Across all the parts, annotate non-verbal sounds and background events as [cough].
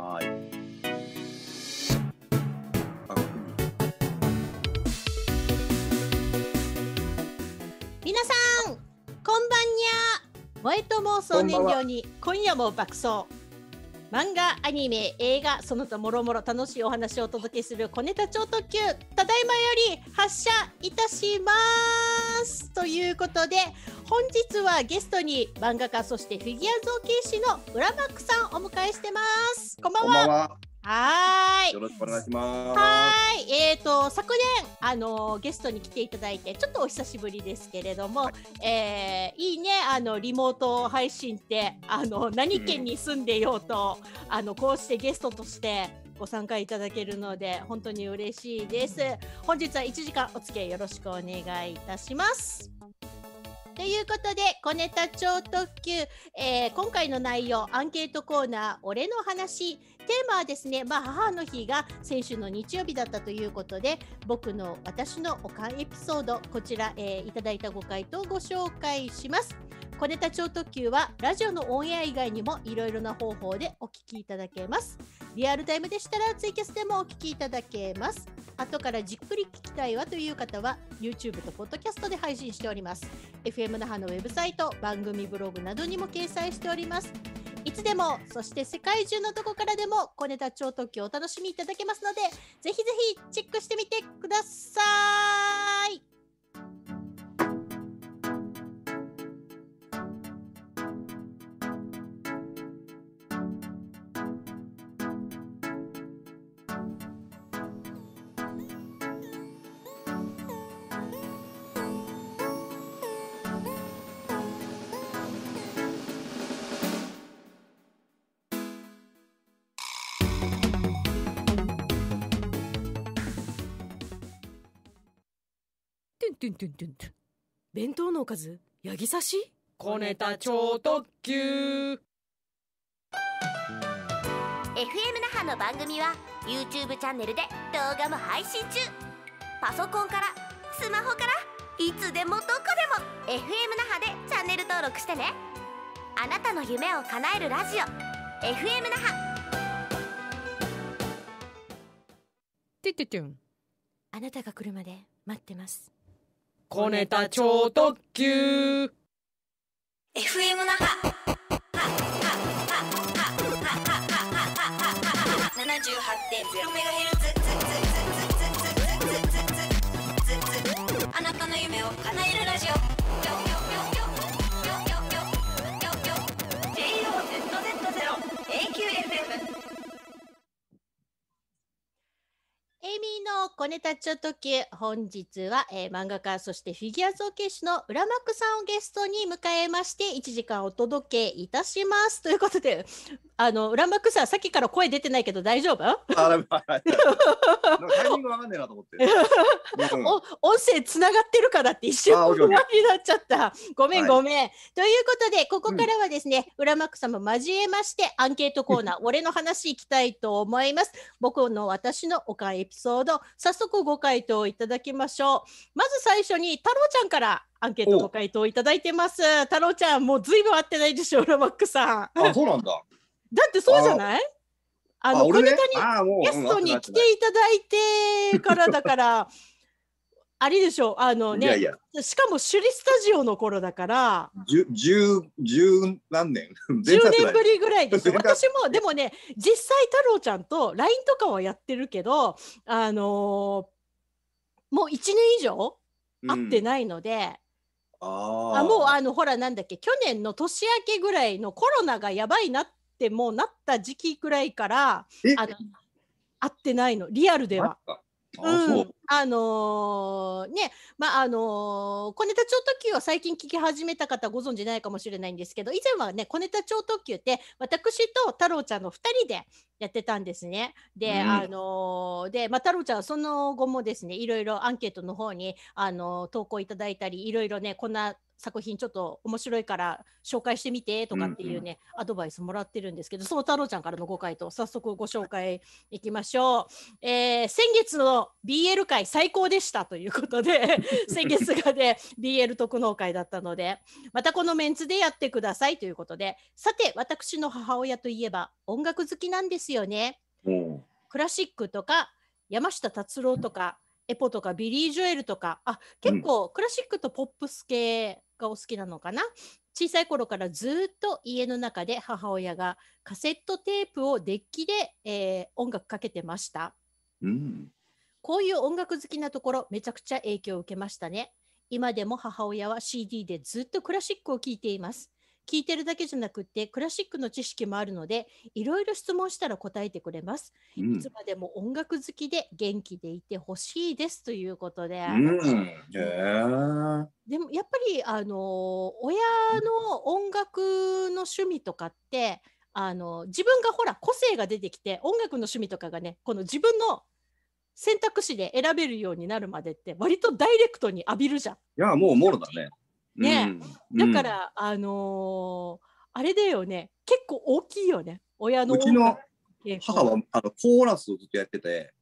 はい。皆さん、こんばんにゃ。燃えと妄想燃料に今夜も爆走。漫画、アニメ、映画、その他もろもろ楽しいお話をお届けする小ネタ超特急、ただいまより発車いたします。ということで、本日はゲストに漫画家そしてフィギュア造形師のブラマックさんをお迎えしてます。こんばんは。はい。よろしくお願いします。はい。えっ、ー、と昨年あのゲストに来ていただいてちょっとお久しぶりですけれども、はい、えー、いいねあのリモート配信ってあの何県に住んでようと、うん、あのこうしてゲストとしてご参加いただけるので本当に嬉しいです。本日は1時間お付き合いよろしくお願いいたします。ということで、小ネタ超特急、えー、今回の内容、アンケートコーナー、俺の話、テーマはですね、まあ、母の日が先週の日曜日だったということで、僕の私のおかんエピソード、こちら、えー、いただいたご回答をご紹介します。小ネタ超特急はラジオのオンエア以外にもいろいろな方法でお聞きいただけます。リアルタイムでしたらツイキャスでもお聞きいただけます。後からじっくり聞きたいわという方は YouTube と Podcast で配信しております。FM 那覇のウェブサイト、番組ブログなどにも掲載しております。いつでも、そして世界中のどこからでも小ネタ超特急をお楽しみいただけますので、ぜひぜひチェックしてみてください。ントゥントゥントゥン。弁当のおかずヤギ刺し小ネタ超特急 FM 那覇の番組は YouTube チャンネルで動画も配信中パソコンからスマホからいつでもどこでも FM 那覇でチャンネル登録してねあなたの夢を叶えるラジオ FM 那覇てててんあなたが来るまで待ってます小ネタ超特急 FM 那覇78.0メガヘルツエイミーの小ネタちょっとき本日は、えー、漫画家そしてフィギュア造形師の浦マックさんをゲストに迎えまして1時間お届けいたしますということであのランバックさんさっきから声出てないけど大丈夫タイミングわかんねえなと思って、う [laughs] 音声つながってるからって一瞬不安になっちゃったごめんごめん、はい、ということでここからはですね、うん、ラマックさんも交えましてアンケートコーナー [laughs] 俺の話いきたいと思います僕の私のおかエピソード早速ご回答いただきましょうまず最初に太郎ちゃんからアンケートご回答いただいてます。太郎ちゃん、もうずいぶん会ってないでしょ、うラマックさん。あ、そうなんだ。だってそうじゃないあの、小ネタにゲストに来ていただいてからだから、[laughs] あれでしょあのねしかも首里スタジオの頃だから、十何年 ?10 [laughs] 年ぶりぐらいです。私も、でもね、実際太郎ちゃんと LINE とかはやってるけど、あのもう1年以上会ってないので、うん、あもうあのほらなんだっけ去年の年明けぐらいのコロナがやばいなってってもうなった時期くらいからあの会ってないのリアルでは。うん、あのー、ね、まあ、あのー、小ネタ超特急は最近聞き始めた方ご存知ないかもしれないんですけど、以前はね、小ネタ超特急って、私と太郎ちゃんの2人でやってたんですね。で、うん、あのー、で、まあ、太郎ちゃんはその後もですね、いろいろアンケートの方に、あの投稿いただいたり、いろいろね、こんな作品ちょっと面白いから紹介してみてとかっていうね、うんうん、アドバイスもらってるんですけどそう太郎ちゃんからのご回答早速ご紹介いきましょう、えー、先月の BL 会最高でしたということで [laughs] 先月がね BL 特納会だったのでまたこのメンツでやってくださいということでさて私の母親といえば音楽好きなんですよね。クラシックとか山下達郎とかエポとかビリー・ジョエルとかあ結構クラシックとポップス系がお好きなのかな小さい頃からずっと家の中で母親がカセットテープをデッキで、えー、音楽かけてました、うん、こういう音楽好きなところめちゃくちゃ影響を受けましたね今でも母親は CD でずっとクラシックを聴いています聞いてるだけじゃなくてクラシックの知識もあるのでいろいろ質問したら答えてくれます、うん、いつまでも音楽好きで元気でいてほしいですということで、うん、でもやっぱりあの親の音楽の趣味とかってあの自分がほら個性が出てきて音楽の趣味とかがねこの自分の選択肢で選べるようになるまでって割とダイレクトに浴びるじゃん。いやもうもろだね。ね、だから、あのーあれだよね、結構大きいよね、親の。うちの母はあのコーラスをずっとやってて、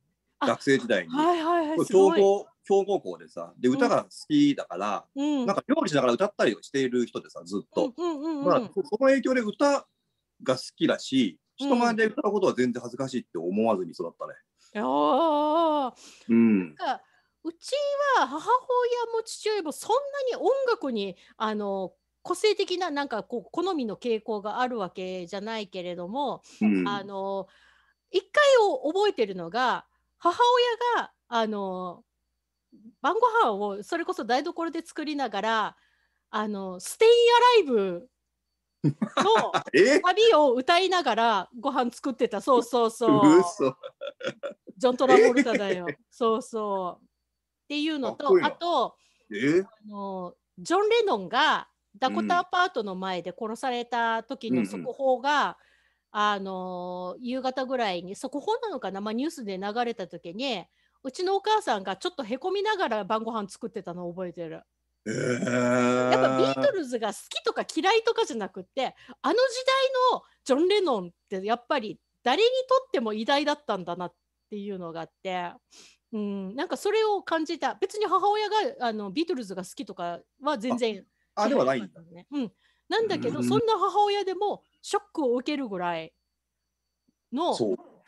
学生時代に。はいはいはい、強豪強豪校でさで、歌が好きだから、うん、なんか料理しながら歌ったりしている人でさ、ずっと。まあ、その影響で歌が好きだし、人前で歌うことは全然恥ずかしいって思わずに育ったね。うん、ああ。うん。なんかうちは母親も父親もそんなに音楽にあの個性的ななんかこう好みの傾向があるわけじゃないけれども、うん、あの一回を覚えてるのが母親があの晩ご飯をそれこそ台所で作りながらあのステインアライブの [laughs] 旅を歌いながらご飯作ってたそうそうそう [laughs] [laughs] ジョン・トラボルタだよそうそうっていうのとあと、えあのジョン・レノンがダコタアパートの前で殺された時の速報が、うん、あの夕方ぐらいに速報なのかな、まあ、ニュースで流れた時にうちのお母さんがちょっとへこみながら晩ご飯作ってたのを覚えてる。えー、やっぱビートルズが好きとか嫌いとかじゃなくてあの時代のジョン・レノンってやっぱり誰にとっても偉大だったんだなっていうのがあってうん、なんかそれを感じた別に母親があのビートルズが好きとかは全然あではないんだ、ね、うん、なんだけど、うん、そんな母親でもショックを受けるぐらいの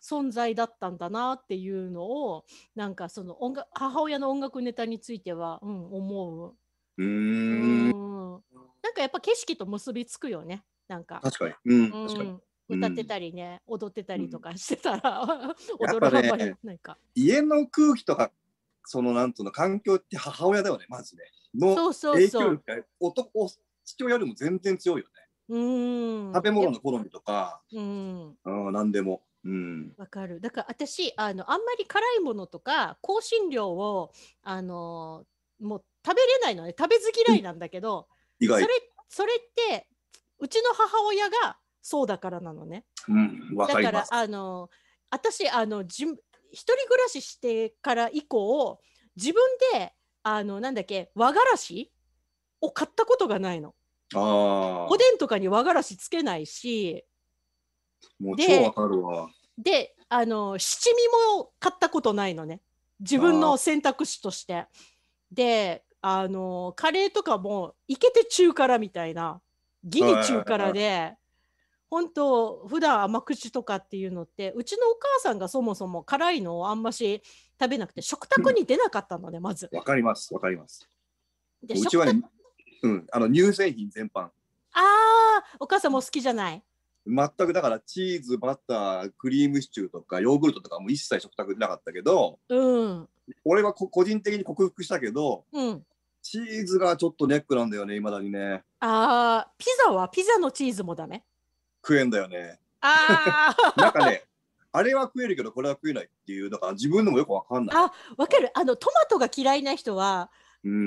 存在だったんだなっていうのをなんかその音楽母親の音楽ネタについては、うん、思う。うんなんかやっぱ景色と結びつくよねなんか。確かに。うん、うん、確かに歌ってたりね、うん、踊ってたりとかしてたら、[laughs] 踊らはまりないか、ね、家の空気とかそのなんとの環境って母親だよねまずねの影響力が男父親よりも全然強いよねうん食べ物の好みとかうん何でも。わ、うん、かるだから私あのあんまり辛いものとか香辛料をあのもう食べれないのね食べず嫌いなんだけど、うん、意外それそれってうちの母親がそうだからなのね。うん、かだからあの私あのじ一人暮らししてから以降自分であのなんだっけ和がらしを買ったことがないの。あおでんとかに和がらしつけないし。もう超わかるわ。であの七味も買ったことないのね自分の選択肢として。であのカレーとかもいけて中辛みたいなギリ中辛で。本当普段甘口とかっていうのってうちのお母さんがそもそも辛いのをあんまし食べなくて食卓に出なかったので、まずわかりますわかりますでうちはうん、あの乳製品全般ああお母さんも好きじゃない全くだからチーズバタークリームシチューとかヨーグルトとかも一切食卓出なかったけど、うん、俺は個人的に克服したけど、うん、チーズがちょっとネックなんだよねいまだにねあピザはピザのチーズもダメ食えんだよね。ああ [laughs] なんかね、あれは食えるけどこれは食えないっていうのが自分でもよくわかんない。あ、わかる。あのトマトが嫌いな人は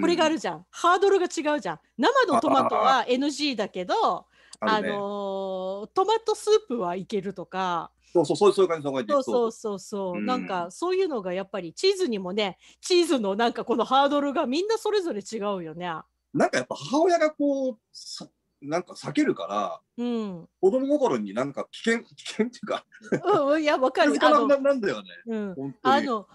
これがあるじゃん。うん、ハードルが違うじゃん。生のトマトは NG だけど、あ、ね、のトマトスープはいけるとか。そうそうそうそういう感じそうそうそうそう、うん、なんかそういうのがやっぱりチーズにもねチーズのなんかこのハードルがみんなそれぞれ違うよね。なんかやっぱ母親がこうなんか避けるから、うん、子供心になんか危険危険っていうかうん、いやわかるあのなんだよね、うん、あの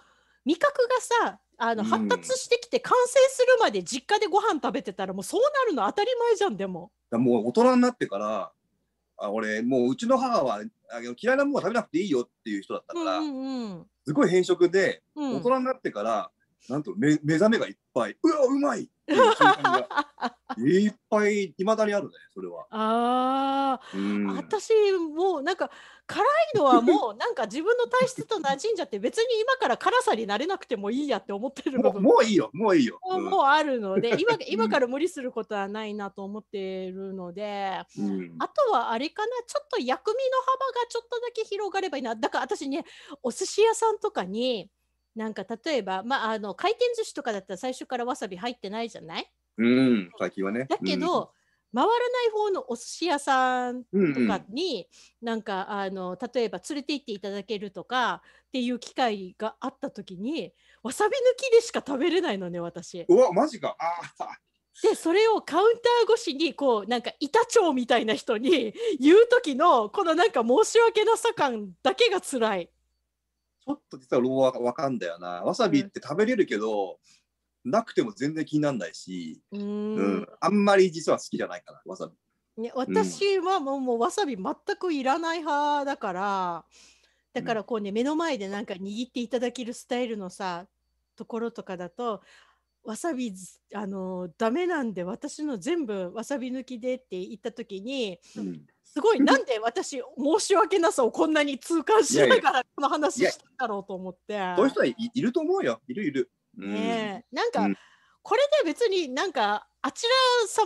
味覚がさあの発達してきて完成するまで実家でご飯食べてたらもうそうなるの当たり前じゃんでももう大人になってからあ俺もううちの母は嫌いなものは食べなくていいよっていう人だったから、うんうんすごい偏食で、大人になってからなんと目目覚めがいっぱい「うわうまい!」いっぱいいまだにあるねそれは。ああ、うん、私もうなんか辛いのはもうなんか自分の体質と馴染んじゃって別に今から辛さになれなくてもいいやって思ってるももういいよもういいよ、うもうあるので [laughs] 今今から無理することはないなと思ってるので、うん、あとはあれかなちょっと薬味の幅がちょっとだけ広がればいいなだから私ねお寿司屋さんとかに。なんか例えば、まあ、あの回転寿司とかだったら最初からわさび入ってないじゃないうん最近はね。だけど、うん回らない方のお寿司屋さんとかに、うんうん、なんかあの例えば連れて行っていただけるとかっていう機会があった時にわさび抜きでしか食べれないのね私。うわマジかあでそれをカウンター越しにこうなんか板長みたいな人に言う時のこのなんか申し訳なさ感だけがつらい。ちょっと実はローわかんだよな。わさびって食べれるけど、うん、なくても全然気にならないし、うん、うん、あんまり実は好きじゃないかな、わさび。私はもう,、もうわさび全くいらない派だから、だからこうね、目の前でなんか握っていただけるスタイルのさ、ところとかだと、わさびあのダメなんで私の全部わさび抜きでって言った時に、うん、すごいなんで私申し訳なさをこんなに痛感しながらこの話したんだろうと思ってそういう人はいいると思うよいるいる、うん、ねなんか、うん、これで別になんかあちら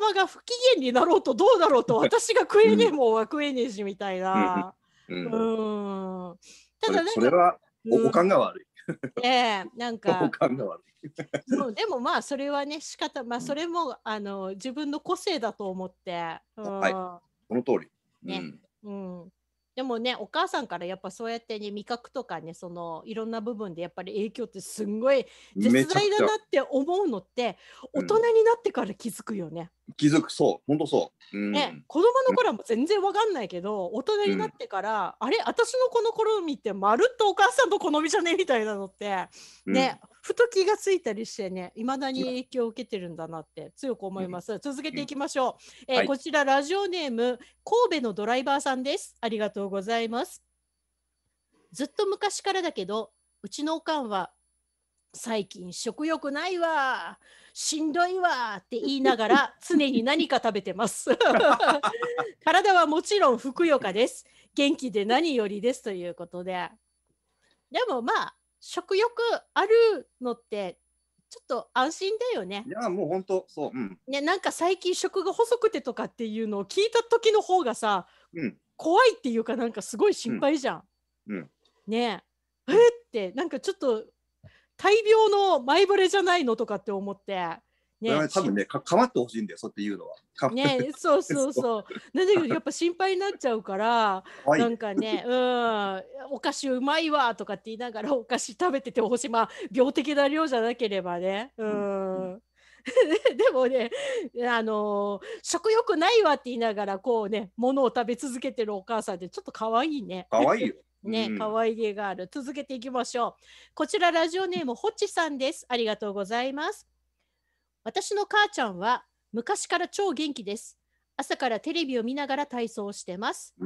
様が不機嫌になろうとどうだろうと私が食えねえもんは食えねえしみたいな、うん、ただね。それはおおかんが悪いええなんか。もうでもまあそれはね仕方まあそれも、あの自分の個性だと思って。うん、はい。その通り。ね。うん、うんでもねお母さんからやっぱそうやってね味覚とかねそのいろんな部分でやっぱり影響ってすんごい絶大だなって思うのって大人になってから気づくよね。気づくそう本当そう、うん、ね子供の頃は全然わかんないけど、うん、大人になってから、あれ私のこの好みってまるっとお母さんの好みじゃねみたいなのってね、うん、ふと気がついたりしてねいまだに影響を受けてるんだなって強く思います、続けていきましょう、えーはい、こちらラジオネーム神戸のドライバーさんですありがとうございますずっと昔からだけどうちのおかんは最近食欲ないわしんどいわって言いながら [laughs] 常に何か食べてます [laughs] 体はもちろんふくよかです元気で何よりですということででもまあ食欲あるのってちょっと安心だよねいやもう本当そう、うん、ねなんか最近食が細くてとかっていうのを聞いた時の方がさ、うん、怖いっていうかなんかすごい心配じゃん、うん、うん、ねええってなんかちょっと大量の前触れじゃないのとかって思って。ね、多分ねか、かまってほしいんだよ、そうっていうのは。ね、そうそうそう。なんだやっぱ心配になっちゃうから、なんかね、うん、お菓子うまいわとかって言いながら、お菓子食べててほしい、まあ、病的な量じゃなければね。うん、うん [laughs] でもね、あのー、食欲ないわって言いながらこうねものを食べ続けてるお母さんって、ちょっと可愛いね。可愛いよ。ね、可愛げがある。続けていきましょう。こちらラジオネームホチさんです。ありがとうございます。私の母ちゃんは昔から超元気です。朝からテレビを見ながら体操してます。う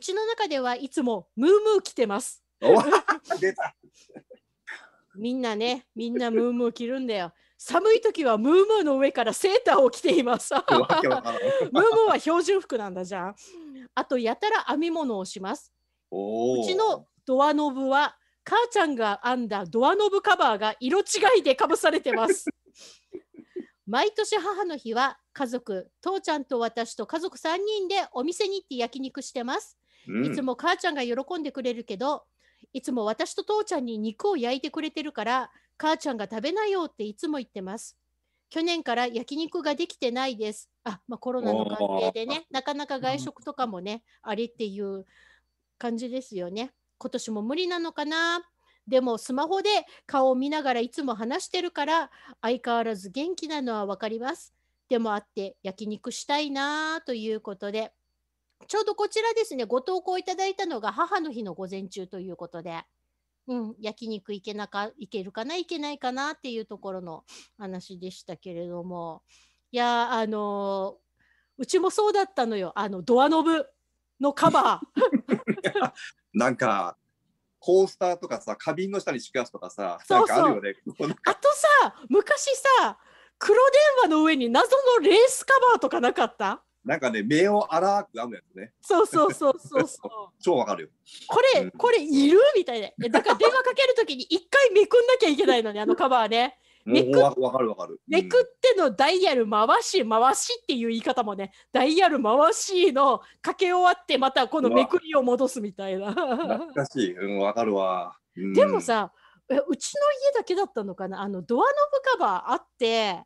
ちの中ではいつもムームー着てます。[laughs] みんなね、みんなムームー着るんだよ。寒い時はムームーの上からセーターを着ています。[laughs] ムームーは標準服なんだじゃん。あとやたら編み物をします。うちのドアノブは母ちゃんが編んだドアノブカバーが色違いでかぶされてます。[laughs] 毎年母の日は家族、父ちゃんと私と家族3人でお店に行って焼肉してます。いつも母ちゃんが喜んでくれるけど、いつも私と父ちゃんに肉を焼いてくれてるから、母ちゃんが食べなよっていつも言ってます。去年から焼肉ができてないです。あ、まあ、コロナの関係でね、なかなか外食とかもね、あれっていう感じですよね。今年も無理なのかなでもスマホで顔を見ながらいつも話してるから相変わらず元気なのは分かります。でもあって焼肉したいなということでちょうどこちらですねご投稿いただいたのが母の日の午前中ということで。うん、焼肉行けなか行けるかな行けないかなっていうところの話でしたけれどもいやあのー、うちもそうだったのよあのドアノブのカバー [laughs] なんかコースターとかさ花瓶の下に敷くやつとかさあねあとさ昔さ黒電話の上に謎のレースカバーとかなかったなんかね目を荒く編むやつねそうそうそうそうそう [laughs] 超わかるよこれ、うん、これいるみたいでだから電話かけるときに一回めくんなきゃいけないのねあのカバーねめくわかるわかる、めくってのダイヤル回し回しっていう言い方もねダイヤル回しのかけ終わってまたこのめくりを戻すみたいな懐かしいうんわかるわ、うん、でもさうちの家だけだったのかなあのドアノブカバーあって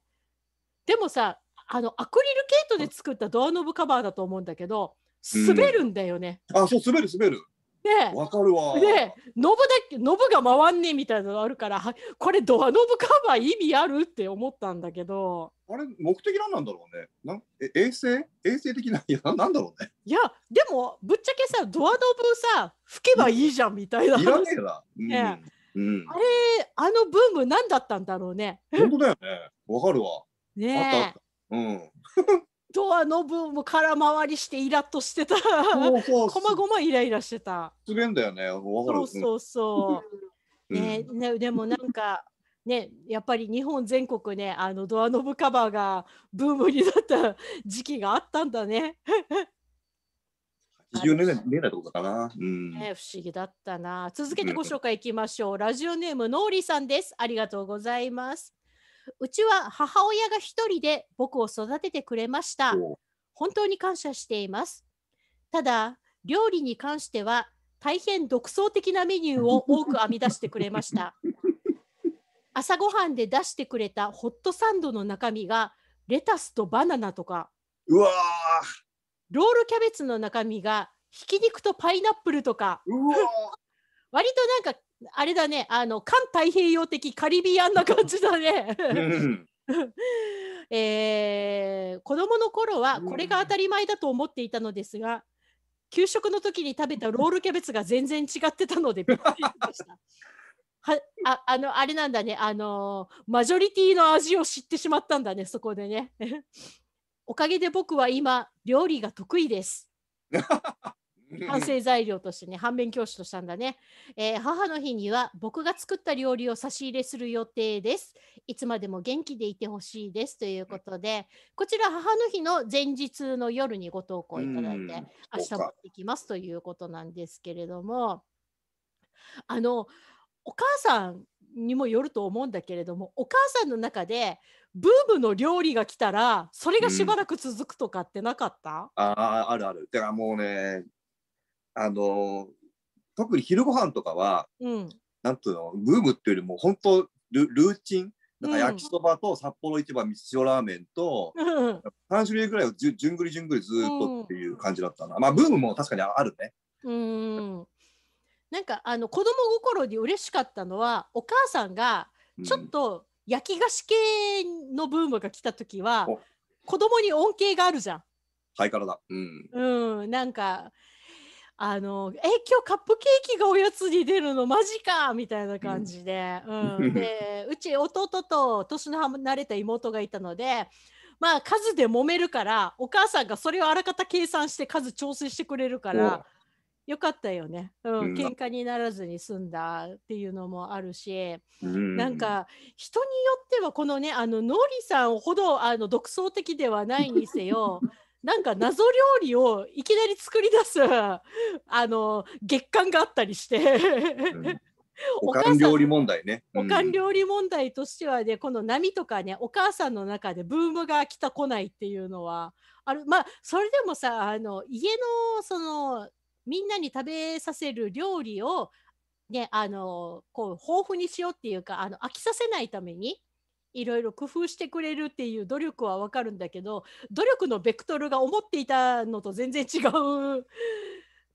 でもさあのアクリルケートで作ったドアノブカバーだと思うんだけど滑るんだよね、うん、あそう滑る滑るねわかるわ。で、ノブだけ、ノブが回んねえみたいなのあるから、これドアノブカバー意味あるって思ったんだけど。あれ、目的なんなんだろうね。なえ衛生衛生的ないや、なんだろうね。いや、でも、ぶっちゃけさ、ドアノブさ、吹けばいいじゃんみたいな。いらねえな。ねうん、あれ、あのブーム何だったんだろうね。本当だよね。わかるわ。ねえ。うん。ドアノブも空回りしてイラッとしてた。こまごまイライラしてた。すげんだよね。そうそうそう。ね、ね、でもなんか。ね、やっぱり日本全国ねあのドアノブカバーがブームになった時期があったんだね。80年代いとかな、うんね。不思議だったな。続けてご紹介いきましょう。ラジオネームのーりさんです。ありがとうございます。うちは母親が一人で僕を育ててくれました。本当に感謝しています。ただ、料理に関しては大変独創的なメニューを多く編み出してくれました。[laughs] 朝ごはんで出してくれたホットサンドの中身がレタスとバナナとか、うわロールキャベツの中身がひき肉とパイナップルとか、[laughs] 割となんかあれだね、あの環太平洋的カリビアンな感じだね。[laughs] えー、子どもの頃はこれが当たり前だと思っていたのですが、給食の時に食べたロールキャベツが全然違ってたのでびっくりしました。[laughs] はああのあれなんだね、あのマジョリティの味を知ってしまったんだね、そこでね。[laughs] おかげで僕は今、料理が得意です。反省材料としてね、反面教師としたんだね、えー、母の日には僕が作った料理を差し入れする予定です。いつまでも元気でいてほしいですということで、こちら母の日の前日の夜にご投稿いただいて、明日もできますということなんですけれども、あの、お母さんにもよると思うんだけれどもお母さんの中でブームの料理が来たらそれがしばらく続くとかってなかった、うん、あああるあるだからもうねあの特に昼ご飯とかは、うん、なんていうのブームっていうよりも本当ルルーチンなんか焼きそばと札幌市場塩ラーメンと、うん、3種類ぐらいをじゅじゅんぐりじゅんぐりずっとっていう感じだったな、うん、まあブームも確かにあるね。うんなんかあの子供心に嬉しかったのはお母さんがちょっと焼き菓子系のブームが来た時は、うん、子供に恩恵があるじゃん。ハイカラだ。うん、うん、なんかあのえ今日カップケーキがおやつに出るのマジかみたいな感じで,、うん、でうち弟と年の離れた妹がいたのでまあ数で揉めるからお母さんがそれをあらかた計算して数調整してくれるから。よかったよね、うん、喧嘩にならずに済んだっていうのもあるし、うん、なんか人によってはこのねあのノリさんほどあの独創的ではないにせよなんか謎料理をいきなり作り出す [laughs] あの月間があったりしてうん [laughs] おかん料理問題ね。おかん料理問題としてはね、この波とかね、お母さんの中でブームが来た来ないっていうのは、あるまあ、それでもさ、あの家のそのみんなに食べさせる料理を、ね、あのこう豊富にしようっていうかあの飽きさせないためにいろいろ工夫してくれるっていう努力はわかるんだけど努力のベクトルが思っていたのと全然違う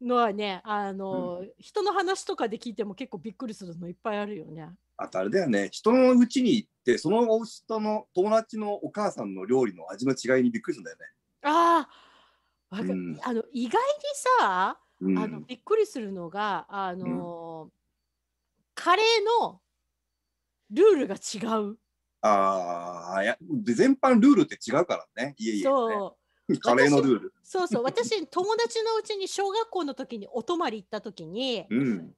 のはねあの、うん、人の話とかで聞いても結構びっくりするのいっぱいあるよね。あとあれだよね人のうちに行ってその人の友達のお母さんの料理の味の違いにびっくりするんだよね。ああ、うん、あの意外にさ、うん、あのびっくりするのがあの、カレーのルールが違う。ああ、や、全般ルールって違うからね、いえいそう。[laughs] カレーのルール。そうそう、私、友達のうちに小学校の時にお泊まり行った時に、うん、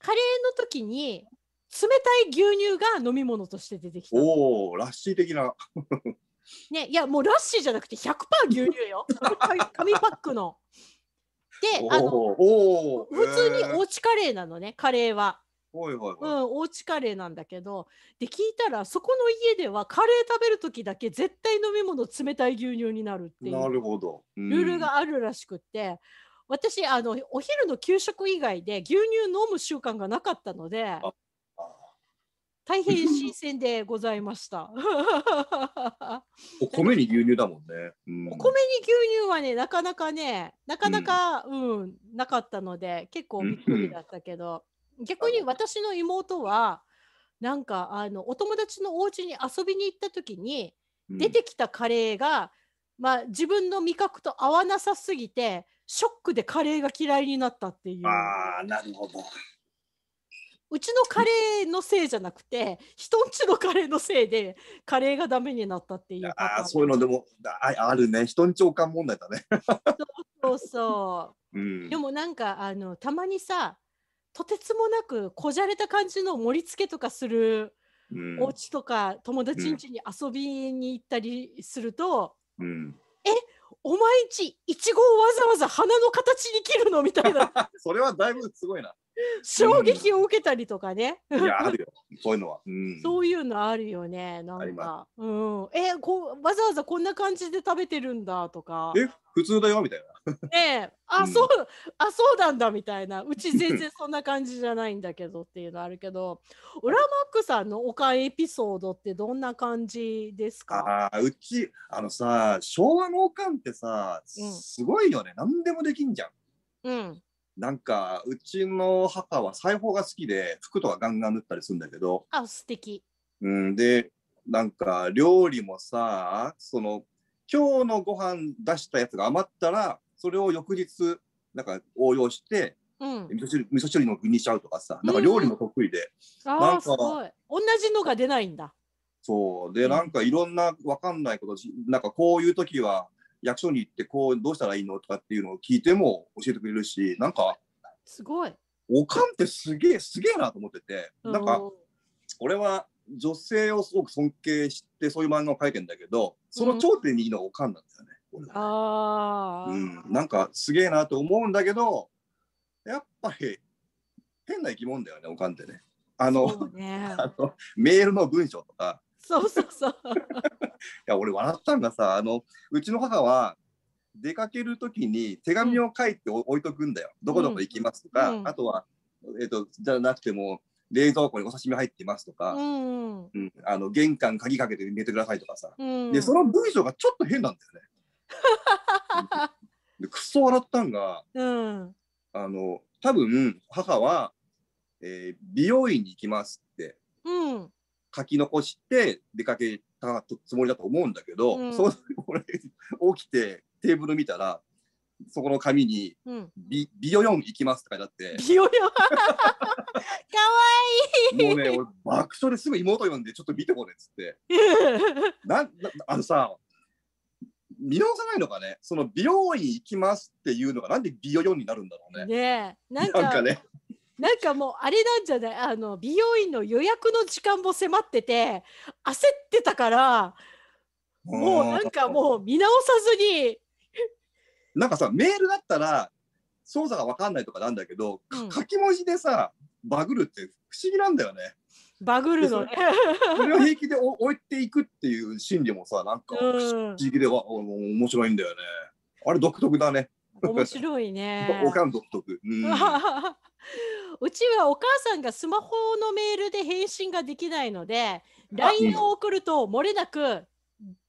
カレーの時に、冷たい牛乳が飲み物として出てきた。おお、ラッシー的な。ね、いや、もうラッシーじゃなくて100%牛乳よ。紙パックの。で、あの、普通におうちカレーなのね、カレーは。はいはいいうん、おうちカレーなんだけどで聞いたらそこの家ではカレー食べる時だけ絶対飲み物冷たい牛乳になるっていなうるほど。ルールがあるらしくって私あのお昼の給食以外で牛乳飲む習慣がなかったので大変新鮮でございました。[laughs] お米に牛乳だもんね。うんお米に牛乳はねなかなかねなかなかうん、なかったので結構びっくりだったけど、逆に私の妹はなんかあのお友達のお家に遊びに行った時に出てきたカレーが、うん、まあ、自分の味覚と合わなさすぎてショックでカレーが嫌いになったっていう。あなるほどうちのカレーのせいじゃなくて人んちのカレーのせいでカレーがダメになったっていうあそういうのでもああるね人んちおかん問題だねそうそうそう、うん、でもなんかあのたまにさとてつもなくこじゃれた感じの盛り付けとかするお家とか、友達ん家に遊びに行ったりすると、うん、えお前んちいちごをわざわざ花の形に切るのみたいな [laughs] それはだいぶすごいな衝撃を受けたりとかね。いや、あるよ。そういうのは。うん、そういうのあるよね。なんか。うん。え、こう、わざわざこんな感じで食べてるんだとか。え、普通だよみたいな。ねえ、あ、うん、そう、あ、そうなんだみたいな。うち全然そんな感じじゃないんだけどっていうのあるけど。オラマックさんのおかエピソードってどんな感じですか。あ、うち、あのさ、昭和のおかんってさ、すごいよね。うん、何でもできんじゃん。うん。なんかうちの母は裁縫が好きで服とかガンガン塗ったりするんだけどあ素敵うんでなんか料理もさその今日のご飯出したやつが余ったらそれを翌日なんか応用してうん、味噌汁味噌汁の具にしちゃうとかさなんか料理も得意で、うんうん、なんか同じのが出ないんだそうで、なんかいろんなわかんないことなんかこういう時は役所に行ってこうどうしたらいいのとかっていうのを聞いても教えてくれるしなんかすごいおかんってすげえすげえなと思っててなんか俺は女性をすごく尊敬してそういう漫画を描いてんだけどその頂点にいるのはおかんなんだよね。うん、あうん、なんかすげえなと思うんだけどやっぱり変な生き物だよねおかんってね。あの、ね、[laughs] あのメールの文章とかそうそうそう。[laughs] いや、俺笑ったんがさ、あの、うちの母は、出かけるときに手紙を書いて置いとくんだよ。どこどこ行きますとか、うんあとは、えっ、ー、と、じゃなくても、冷蔵庫にお刺身入ってますとか、うんうんあの玄関鍵かけて寝てくださいとかさ、うん、でその文章がちょっと変なんだよね。[laughs] でくっそ笑ったんが、うん、あの多分母は、えー、美容院に行きますって書き残して出かけたつもりだと思うんだけど、うん、そう起きてテーブル見たらそこの紙に、ビビヨヨン行きますって書いてあってビヨヨン [laughs] かわいいもうね俺爆笑ですぐ妹呼んでちょっと見てこれっつって [laughs] ななあのさ見直さないのかねその美容院行きますっていうのがなんで美容院になるんだろうね。ねなんかねなんかもうあれなんじゃないあの美容院の予約の時間も迫ってて焦ってたからもうなんかもう見直さずに。[laughs] なんかさメールだったら操作が分かんないとかなんだけど、うん、書き文字でさバグるって不思議なんだよね。バグるのね。それを平気で置いていくっていう心理もさなんか不思議では、うん、面白いんだよね。あれ独特だね。面白いね。[laughs] おかん独特。うん [laughs] うちはお母さんがスマホのメールで返信ができないので LINE を送ると漏れなく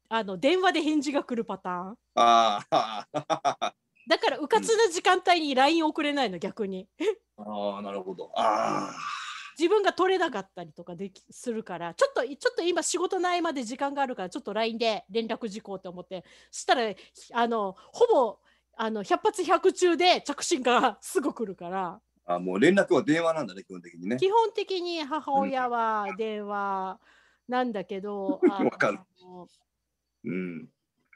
あの電話で返事が来るパターン。あ [laughs] だからうかつな時間帯に LINE 送れないの逆に。[laughs] あなるほど。あ自分が取れなかったりとかできするからちょっとちょっと今仕事の合間で時間があるからちょっと LINE で連絡事項って思ってしたらあのほぼあの100発100中で着信がすぐ来るから。あもう連絡は電話なんだね、基本的にね。基本的に母親は電話なんだけど、[laughs] わ、かる。うん。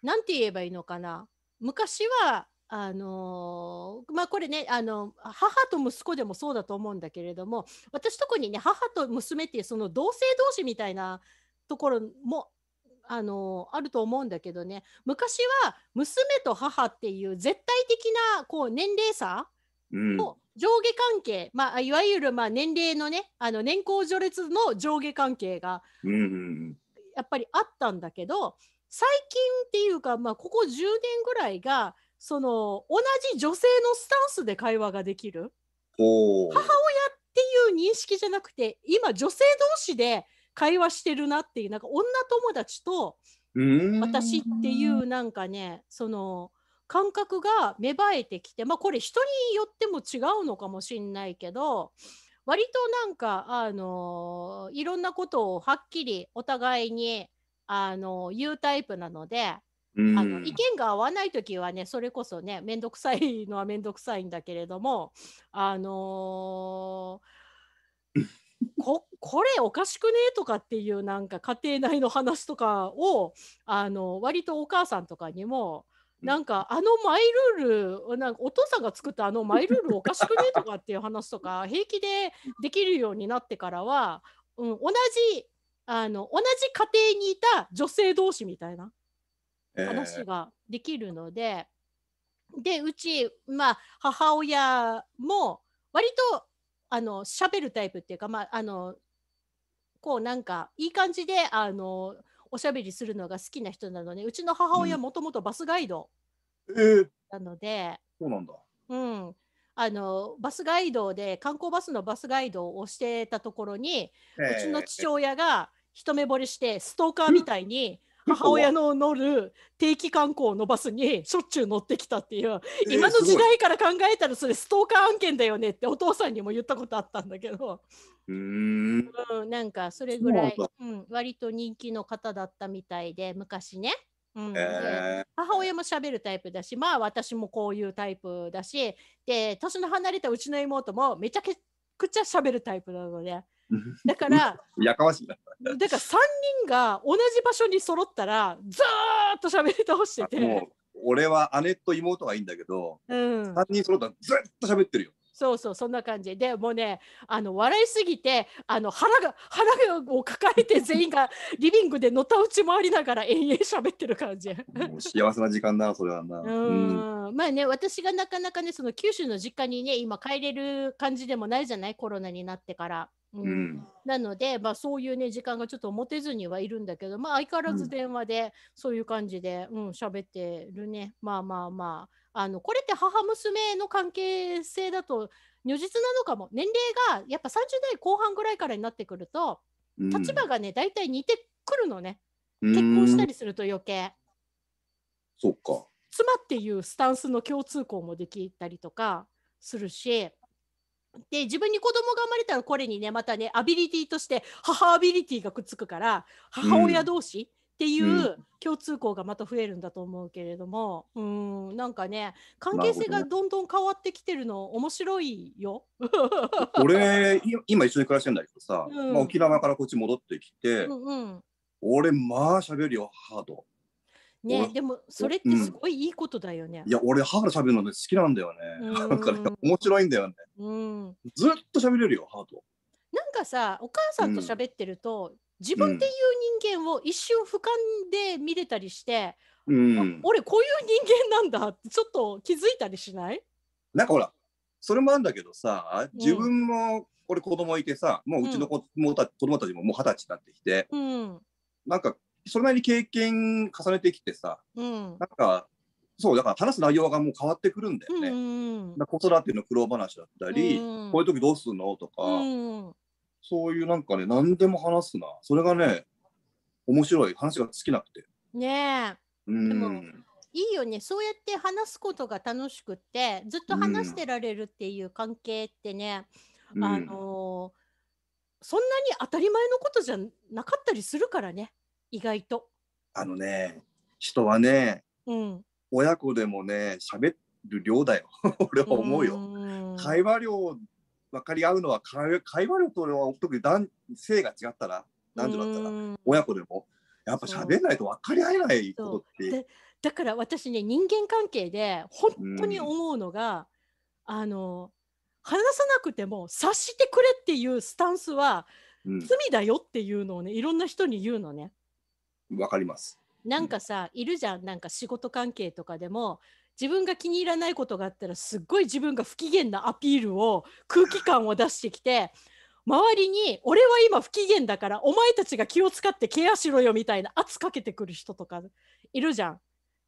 なんて言えばいいのかな。昔は、あのー、まあこれねあの母と息子でもそうだと思うんだけれども私特にね母と娘っていうその同性同士みたいなところもあのあると思うんだけどね昔は娘と母っていう絶対的なこう年齢差上下関係、まあ、いわゆるまあ年齢のねあの年功序列の上下関係がやっぱりあったんだけど最近っていうか、まあ、ここ10年ぐらいがその同じ女性のスタンスで会話ができる母親っていう認識じゃなくて今女性同士で会話してるなっていうなんか女友達と私っていうなんかねその感覚が芽生えてきてまあこれ人によっても違うのかもしんないけど割となんかあのいろんなことをはっきりお互いにあの言うタイプなので。あの意見が合わない時はねそれこそね面倒くさいのは面倒くさいんだけれどもあのー、[laughs] ここれおかしくねとかっていうなんか家庭内の話とかをあの割とお母さんとかにもなんかあのマイルールなんかお父さんが作ったあのマイルールおかしくねとかっていう話とか [laughs] 平気でできるようになってからは、うん、同じあの同じ家庭にいた女性同士みたいな話ができるので、えー、でうち、まあ、母親も割とあの喋るタイプっていうか、まあ、あのこうなんかいい感じであのおしゃべりするのが好きな人なのでうちの母親もともとバスガイドなので、うん、そうなんだ、うん、あのバスガイドで観光バスのバスガイドをしてたところに、うちの父親が一目惚れしてストーカーみたいに母親の乗る定期観光のバスにしょっちゅう乗ってきたっていう今の時代から考えたらそれストーカー案件だよねってお父さんにも言ったことあったんだけどうん、なんかそれぐらい、うん、割と人気の方だったみたいで昔ね。うんえー、母親も喋るタイプだしまあ私もこういうタイプだしで年の離れたうちの妹もめちゃくちゃ喋るタイプなので [laughs] だからやかましいなだから3人が同じ場所に揃ったらずっと喋り倒してて俺は姉と妹はいいんだけど、うん、3人揃ったらずっと喋ってるよそうそうそんな感じでもうねあの笑いすぎてあの腹が腹を抱えて全員が [laughs] リビングでのたうち回りながら延々喋ってる感じ幸せな時間だそれはなうんまあね私がなかなかねその九州の実家にね今帰れる感じでもないじゃないコロナになってからうん、なので、まあ、そういう、ね、時間がちょっと持てずにはいるんだけど、まあ、相変わらず電話でそういう感じで、うん喋ってるねまあまあまああのこれって母娘の関係性だと如実なのかも年齢がやっぱ30代後半ぐらいからになってくると、立場がね大体似てくるのね結婚したりすると余計。そっか妻っていうスタンスの共通項もできたりとかするし。で自分に子供が生まれたらこれにねまたねアビリティとして母アビリティがくっつくから母親同士、っていう共通項がまた増えるんだと思うけれども、うん、うんなんかね関係性がどんどん変わってきてるの面白いよ。[laughs] 俺今一緒に暮らしてんだけどさ、うん、まあ、沖縄からこっち戻ってきて、うんうん、俺まあ喋るよハード。ねでもそれってすごいいいことだよね。いや俺母と喋るの好きなんだよね。[laughs] なんか面白いんだよね。ずっと喋れるよ母と。なんかさお母さんと喋ってると、自分っていう人間を一瞬俯瞰で見れたりして、うん、俺こういう人間なんだってちょっと気づいたりしないなんかほらそれもあるんだけどさ自分も、俺子供いてさもううちの子,、うん、子供たちももう二十歳になってきて、うん、なんかそれなりに経験重ねてきてさ、うん、なんかそうだから話す内容がもう変わってくるんだよね。うんうん、子育ての苦労話だったり、うん、こういう時どうするのとか、うん、そういうなんかね何でも話すなそれがね面白い話が尽きなくて。ねえ。うん、いいよねそうやって話すことが楽しくってずっと話してられるっていう関係ってね、うん、あのー、そんなに当たり前のことじゃなかったりするからね。意外と。あのね、人はね、うん、親子でもね、喋る量だよ。[laughs] 俺は思うよ。会話量分かり合うのは会会話量とは特に男性が違ったら男女だったら親子でもやっぱ喋んないと分かり合えないことってだから私ね人間関係で本当に思うのが、うあの話さなくても察してくれっていうスタンスは罪だよっていうのをねいろんな人に言うのね。わかります。なんかさ、いるじゃん、なんか仕事関係とかでも、自分が気に入らないことがあったら、すっごい自分が不機嫌なアピールを、空気感を出してきて、周りに、俺は今不機嫌だから、お前たちが気を使ってケアしろよみたいな圧かけてくる人とかいるじゃん。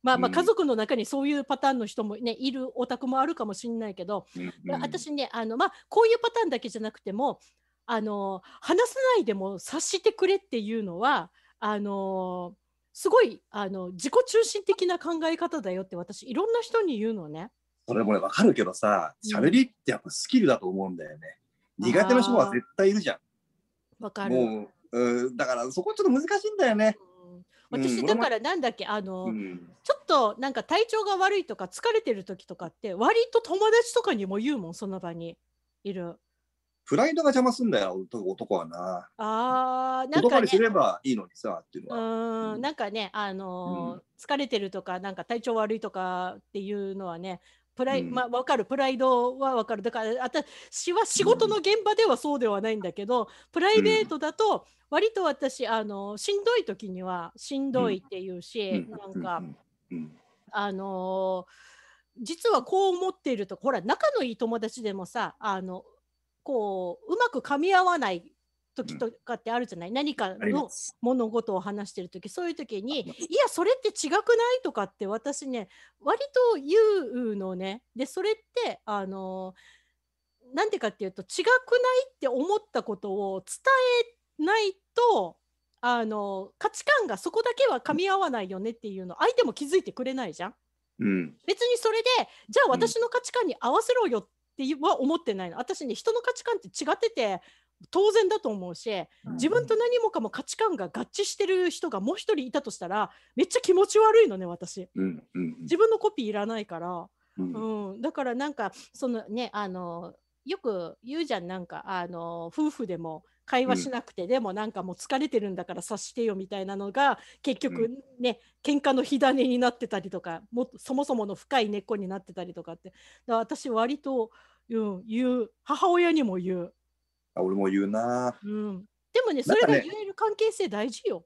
まあ、まあ家族の中にそういうパターンの人もね、いるお宅もあるかもしれないけど、私ねあの、まあ、こういうパターンだけじゃなくてもあの話さないでも察してくれっていうのはあのすごいあの自己中心的な考え方だよって私いろんな人に言うのね。それもね分かるけどさ喋りってやっぱスキルだと思うんだよね。うん、苦手な人は絶対いるじゃん。分かる。もううだからそこちょっと難しいんだよね。私、だからなんだっけあの、ちょっとなんか体調が悪いとか疲れてる時とかって割と友達とかにも言うもんその場にいる。プライドが邪魔すんだよ男はな。ああ、なんか、ね、すればいいのにさっていうのは。うんなんかねあのーうん、疲れてるとかなんか体調悪いとかっていうのはねプライ、うん、まあわかるプライドはわかるだから私は仕事の現場ではそうではないんだけど、うん、プライベートだと割と私あのー、しんどい時にはしんどいっていうし、うん、なんか、あのー、実はこう思っているとほら仲のいい友達でもさあのこううまく噛み合わない時とかってあるじゃない、うん、何かの物事を話してる時そういう時に「いやそれって違くない?」とかって私ね割と言うのねでそれってあのなんでかっていうと違くないって思ったことを伝えないとあの価値観がそこだけは噛み合わないよねっていうの相手も気づいてくれないじゃん。うん、別にそれでじゃあ私の価値観に合わせろよっっては思ってないの私ね人の価値観って違ってて当然だと思うし自分と何もかも価値観が合致してる人がもう一人いたとしたらめっちゃ気持ち悪いのね私、自分のコピーいらないから、うん、だからなんかそのねあのよく言うじゃんなんかあの夫婦でも会話しなくて、でもなんかもう疲れてるんだから察してよみたいなのが結局ね、ん、喧嘩の火種になってたりとかもそもそもの深い根っこになってたりとかってだ私割と、うん、言う母親にも言うあ俺も言うな、うん、でもねそれが言える関係性大事よ、ね、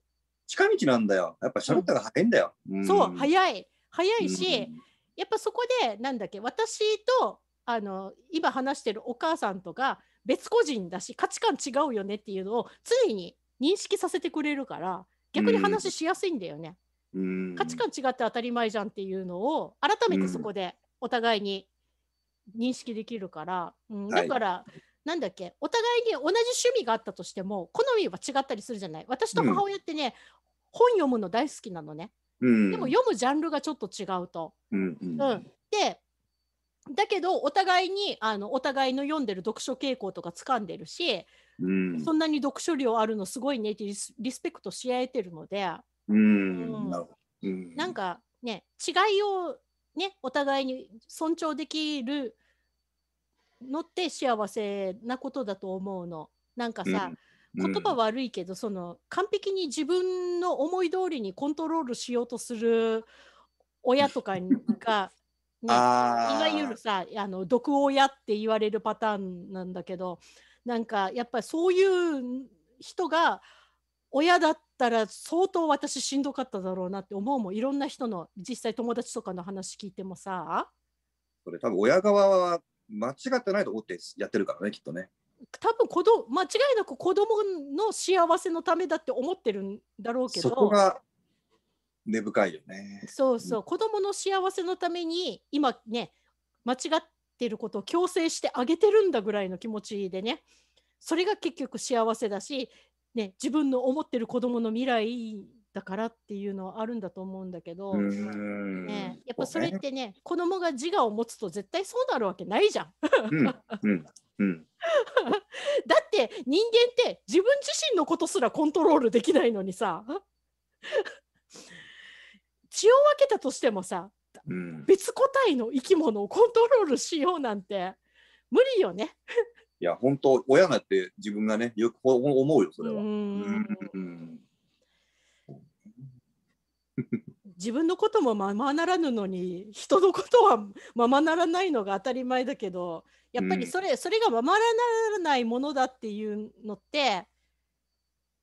近道なんだよやっぱ喋ったら早いんだよ、うん、そう早い早いし、うん、やっぱそこでなんだっけ私とあの今話してるお母さんとか別個人だし価値観違うよねっていうのを常に認識させてくれるから逆に話しやすいんだよね。価値観違って当たり前じゃんっていうのを改めてそこでお互いに認識できるから、うん、だから、はい、なんだっけお互いに同じ趣味があったとしても好みは違ったりするじゃない私と母親ってね、うん、本読むの大好きなのね、うん、でも読むジャンルがちょっと違うと、うん、うん、でだけどお互いにあのお互いの読んでる読書傾向とか掴んでるし、うん、そんなに読書量あるのすごいねってリスペクトし合えてるので、うん、うん、なんかね違いをねお互いに尊重できるのって幸せなことだと思うの。なんかさ、うん、言葉悪いけどその完璧に自分の思い通りにコントロールしようとする親とかがね、いわゆるさあの毒親って言われるパターンなんだけどなんかやっぱりそういう人が親だったら相当私しんどかっただろうなって思うもんいろんな人の実際友達とかの話聞いてもさそれ多分親側は間違ってないと思ってやってるからねきっとね多分子供間違いなく子供の幸せのためだって思ってるんだろうけどそこが根深いよね。そうそう、うん、子供の幸せのために今ね間違ってることを強制してあげてるんだぐらいの気持ちでねそれが結局幸せだし、ね、自分の思ってる子供の未来だからっていうのはあるんだと思うんだけど、ね、やっぱそれってね、ね、子供が自我を持つと絶対そうなるわけないじゃん。うんうんうん、[laughs] だって人間って自分自身のことすらコントロールできないのにさ血を分けたとしてもさ、うん、別個体の生き物をコントロールしようなんて無理よね。いや本当親がって自分がねよく思うよそれは。自分のこともままならぬのに人のことはままならないのが当たり前だけどやっぱりそれうん、それがままならないものだっていうのって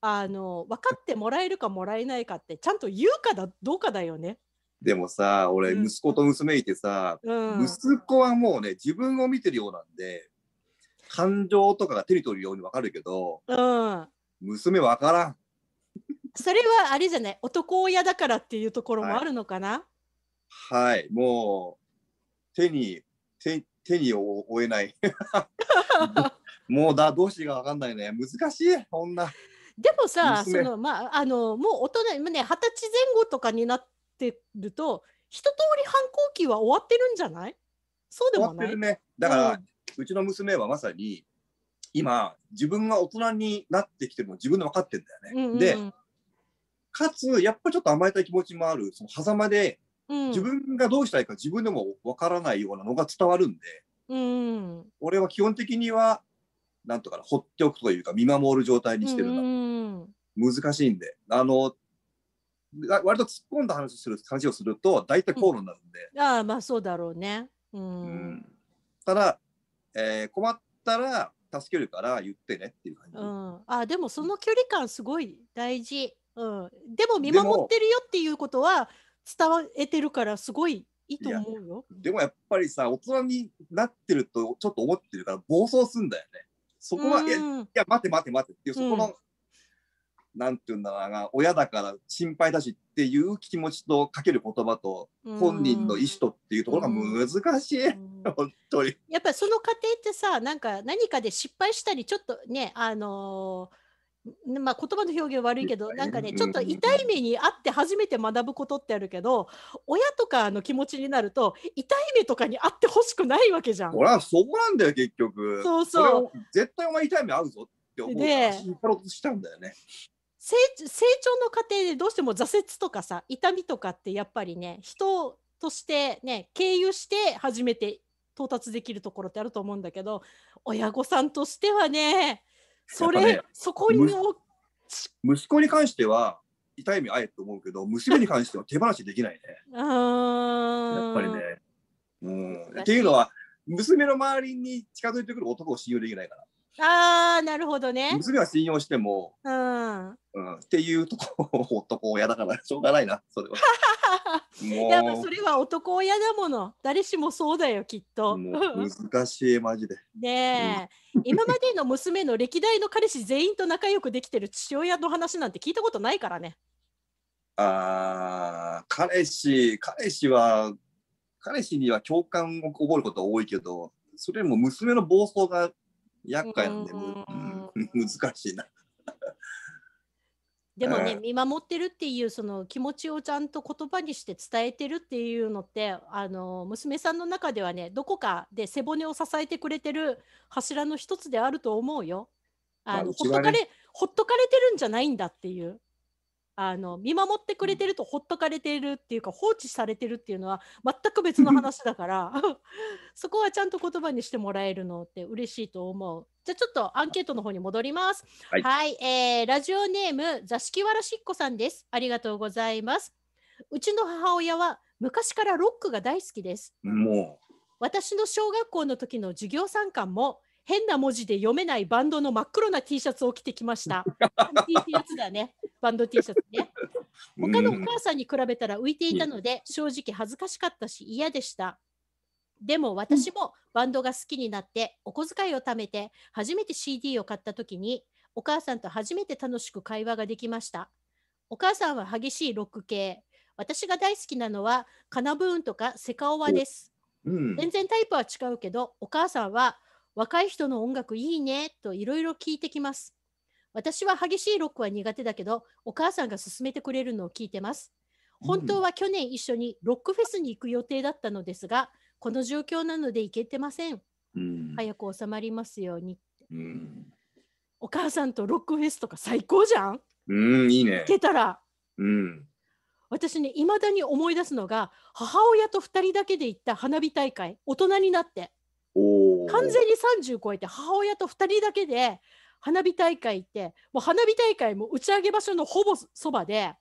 あの分かってもらえるかもらえないかってちゃんと言うかだどうかだよね。でもさ俺、息子と娘いてさ、うん、息子はもうね自分を見てるようなんで感情とかが手に取るように分かるけど、うん、娘分からん。それはあれじゃない男親だからっていうところもあるのかな、はい、はい、もう手に手手に負えない [laughs] もうだどうしていいか分かんないね難しい女でもさその、まあ、あのもう大人今ね二十歳前後とかになってると一通り反抗期は終わってるんじゃないそうでもない、ね、だから、うん、うちの娘はまさに今自分が大人になってきてるの自分で分かってんだよね。うんうん、でかつやっぱちょっと甘えたい気持ちもあるその狭間で、うん、自分がどうしたいか自分でも分からないようなのが伝わるんで、うん、俺は基本的にはなんとか放っておくというか見守る状態にしてるんだ難しいんであの割と突っ込んだ話する話をすると大体口論になるんで、うん、ああまあそうだろうねうん、ただ、えー、困ったら助けるから言ってねっていう感じ、うん、あでもその距離感すごい大事、うん、でも見守ってるよっていうことは伝えてるからすごいいいと思うよでもやっぱりさ大人になってるとちょっと思ってるから暴走すんだよねそこは、いや、いや待て待て待てっていう、そこの、うんなんていうんだろうな親だから心配だしっていう気持ちとかける言葉と本人の意思とっていうところが難しい、[laughs] 本当にやっぱりその過程ってさなんか何かで失敗したりちょっとねあのまあ、言葉の表現悪いけどなんかねちょっと痛い目にあって初めて学ぶことってあるけど親とかの気持ちになると痛い目とかにあってほしくないわけじゃん。俺はそこなんだよ結局。そうそう絶対お前痛い目あるぞって思うからっ張したんだよね。成成長の過程でどうしても挫折とかさ痛みとかってやっぱりね人としてね経由して初めて到達できるところってあると思うんだけど親御さんとしてはねそれ、ね、そこに息子に関しては痛い目あえと思うけど娘に関しては手放しできないね。やっぱりね。うん、っていうのは娘の周りに近づいてくる男を信用できないから。ああなるほどね。娘は信用しても、うんうん、っていうとこ男親だからしょうがないなそれは。[laughs] やそれは男親だもの誰しもそうだよきっと難しい [laughs] マジでねえ、うん、今までの娘の歴代の彼氏全員と仲良くできてる父親の話なんて聞いたことないからねあ彼氏彼氏は彼氏には共感を覚えることは多いけどそれも娘の暴走が厄介なんで、うん、[laughs] 難しいなでもね、見守ってるっていうその気持ちをちゃんと言葉にして伝えてるっていうのってあの娘さんの中ではねどこかで背骨を支えてくれてる柱の一つであると思うよ。あの、ね、ほっとかれほっとかれてるんじゃないんだっていう。あの見守ってくれてるとほっとかれてるっていうか放置されてるっていうのは全く別の話だから [laughs] そこはちゃんと言葉にしてもらえるのって嬉しいと思う。じゃあちょっとアンケートの方に戻ります。はい、はい、えー、ラジオネーム座敷わらしっこさんです。ありがとうございます。うちの母親は昔からロックが大好きです。もう私の小学校の時の授業参観も変な文字で読めないバンドの真っ黒な T シャツを着てきました。T シャツだね。バンド T シャツね。他のお母さんに比べたら浮いていたので、正直恥ずかしかったし嫌でした。でも私もバンドが好きになってお小遣いを貯めて初めて CD を買った時にお母さんと初めて楽しく会話ができました。お母さんは激しいロック系。私が大好きなのはカナブーンとかセカオワです。全然タイプは違うけどお母さんは若い人の音楽いいねといろいろ聞いてきます。私は激しいロックは苦手だけど、お母さんが勧めてくれるのを聞いてます。本当は去年一緒にロックフェスに行く予定だったのですが、この状況なので行けてません。うん、早く収まりますように、うん。お母さんとロックフェスとか最高じゃんうん、いいね。行けたら。うん。私ね、いまだに思い出すのが、母親と2人だけで行った花火大会、大人になって。完全に30超えて母親と2人だけで花火大会行ってもう花火大会も打ち上げ場所のほぼそばで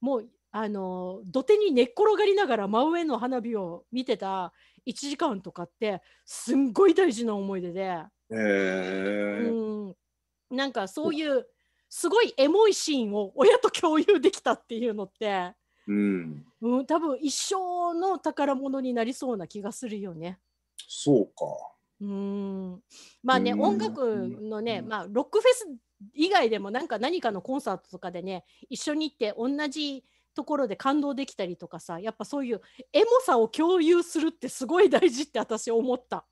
もうあの土手に寝っ転がりながら真上の花火を見てた1時間とかってすんごい大事な思い出で、えー、うんなんかそういうすごいエモいシーンを親と共有できたっていうのって、うんうん、多分一生の宝物になりそうな気がするよね。そうかうんまあね、音楽のね、まあ、ロックフェス以外でもなんか何かのコンサートとかでね一緒に行って同じところで感動できたりとかさやっぱそういうエモさを共有するってすごい大事って私思った。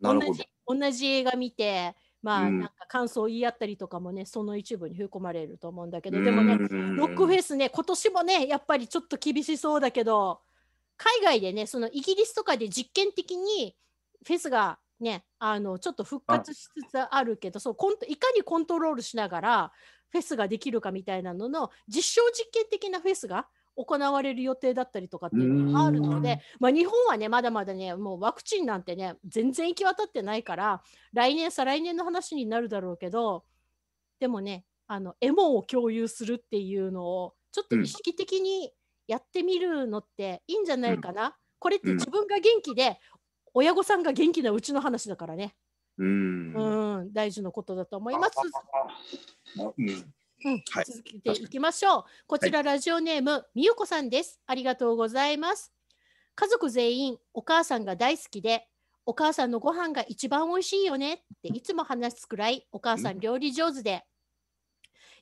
同じ同じ映画見てまあ、なんか感想を言い合ったりとかもねその一部に含まれると思うんだけどでもねロックフェスね今年もねやっぱりちょっと厳しそうだけど海外でねそのイギリスとかで実験的にフェスがねあのちょっと復活しつつあるけどそうコンいかにコントロールしながらフェスができるかみたいなのの実証実験的なフェスが行われる予定だったりとかっていうのがあるので、まあ、日本はねまだまだねもうワクチンなんてね全然行き渡ってないから来年再来年の話になるだろうけどでもねあのエモを共有するっていうのをちょっと意識的にやってみるのっていいんじゃないかな。うんこれって自分が元気で、親御さんが元気なうちの話だからね。うん、うん、大事なことだと思います。うん、はい、続けていきましょう。こちらラジオネーム、はい、みゆこさんです。ありがとうございます。家族全員お母さんが大好きで、お母さんのご飯が一番美味しいよねっていつも話すくらいお母さん料理上手で、